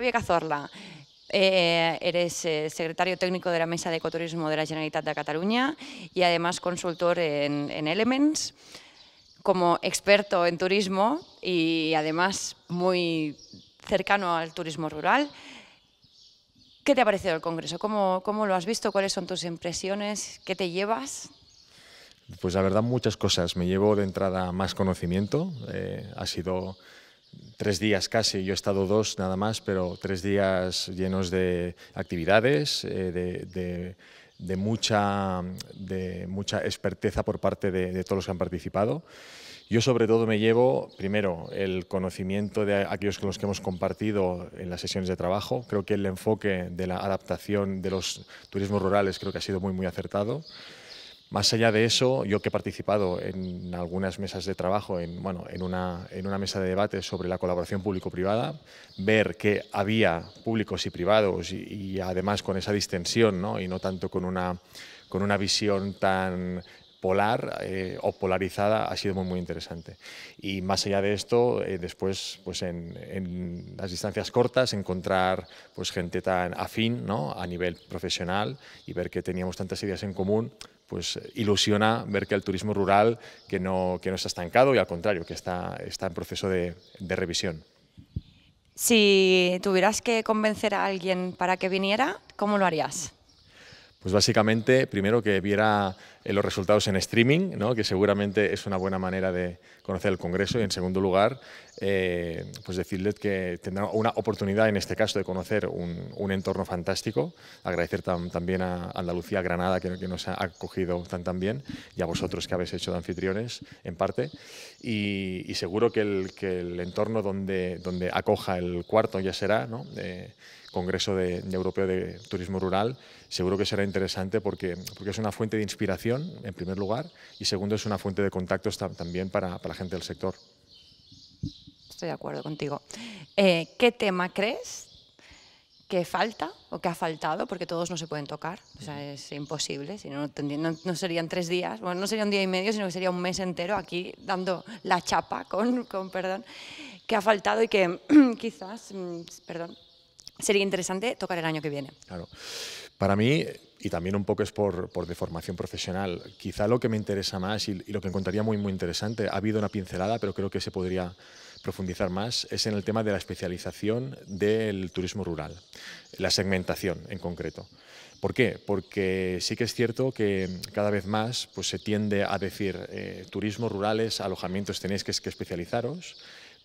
Javier Cazorla. Eh, eres eh, secretario técnico de la Mesa de Ecoturismo de la Generalitat de Cataluña y además consultor en, Elements, como experto en turismo y además muy cercano al turismo rural. ¿Qué te ha parecido el Congreso? ¿Cómo, cómo lo has visto? ¿Cuáles son tus impresiones? ¿Qué te llevas? Pues la verdad muchas cosas. Me llevo de entrada más conocimiento. Eh, ha sido tres días casi, yo he estado dos nada más, pero tres días llenos de actividades, eh, de, mucha, de mucha experteza por parte de, todos los que han participado. Yo sobre todo me llevo, primero, el conocimiento de aquellos con los que hemos compartido en las sesiones de trabajo. Creo que el enfoque de la adaptación de los turismos rurales creo que ha sido muy, muy acertado. Más allá de eso, yo que he participado en algunas mesas de trabajo, en, bueno, en, una, en una mesa de debate sobre la colaboración público-privada, ver que había públicos y privados y, además con esa distensión ¿no? y no tanto con una, con una visión tan polar eh, o polarizada ha sido muy, muy interesante. Y más allá de esto, eh, después, pues en, en, las distancias cortas, encontrar pues, gente tan afín ¿no? a nivel profesional y ver que teníamos tantas ideas en común, pues ilusiona ver que el turismo rural que no, que no está estancado y al contrario, que está, está en proceso de, de revisión. Si tuvieras que convencer a alguien para que viniera, ¿cómo lo harías? Pues básicamente, primero que viera los resultados en streaming, que seguramente es una buena manera de conocer el Congreso. Y en segundo lugar, eh, pues decirles que tendrán una oportunidad en este caso de conocer un, entorno fantástico. Agradecer también a Andalucía, Granada, que, que, nos ha acogido tan, tan bien, y a vosotros que habéis hecho de anfitriones en parte. Y, seguro que el, el, entorno donde, donde acoja el cuarto ya será, ¿no? Eh, Congreso de Europeo de Turismo Rural, seguro que será interesante porque, porque es una fuente de inspiración en primer lugar, y segundo, es una fuente de contactos también para, la gente del sector. Estoy de acuerdo contigo. Eh, ¿Qué tema crees que falta o que ha faltado? Porque todos no se pueden tocar, es imposible, si no, no, serían tres días, bueno, no sería un día y medio, sino que sería un mes entero aquí dando la chapa con, perdón, que ha faltado y que quizás, mm, perdón, sería interesante tocar el año que viene. Claro. Para mí, y también un poco es por, por, deformación profesional. Quizá lo que me interesa más y, lo que encontraría muy, muy interesante, ha habido una pincelada, pero creo que se podría profundizar más, es en el tema de la especialización del turismo rural, la segmentación en concreto. ¿Por qué? Porque sí que es cierto que cada vez más pues, se tiende a decir eh, turismo rurales, alojamientos tenéis que especializaros,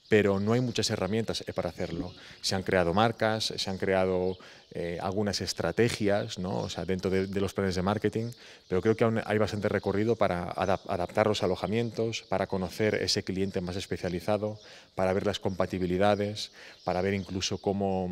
pero no hay muchas herramientas eh, para hacerlo. Se han creado marcas, se han creado eh, algunas estrategias ¿no? o sea, dentro de, los planes de marketing, pero creo que hay bastante recorrido para adaptar los alojamientos, para conocer ese cliente más especializado, para ver las compatibilidades, para ver incluso cómo,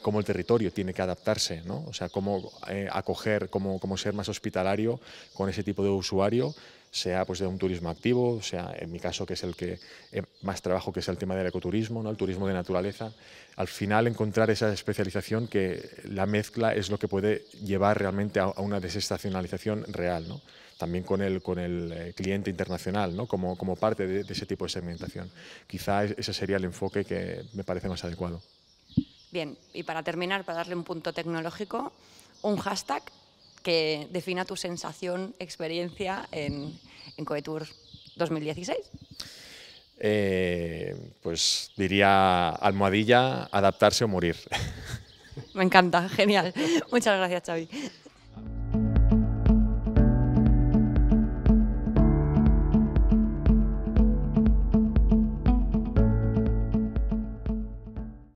cómo el territorio tiene que adaptarse, ¿no? o sea, cómo eh, acoger, cómo, cómo ser más hospitalario con ese tipo de usuario sea pues, de un turismo activo, sea en mi caso que es el que eh, más trabajo, que es el tema del ecoturismo, ¿no? el turismo de naturaleza. Al final encontrar esa especialización que la mezcla es lo que puede llevar realmente a, una desestacionalización real. ¿no? también con el, con el eh, cliente internacional, ¿no? como, como parte de, de, ese tipo de segmentación. Quizá ese sería el enfoque que me parece más adecuado. Bien, y para terminar, para darle un punto tecnológico, un hashtag que defina tu sensación, experiencia en, en 2016. Eh, pues diría almohadilla, adaptarse o morir. Me encanta, genial. Muchas gracias, Xavi.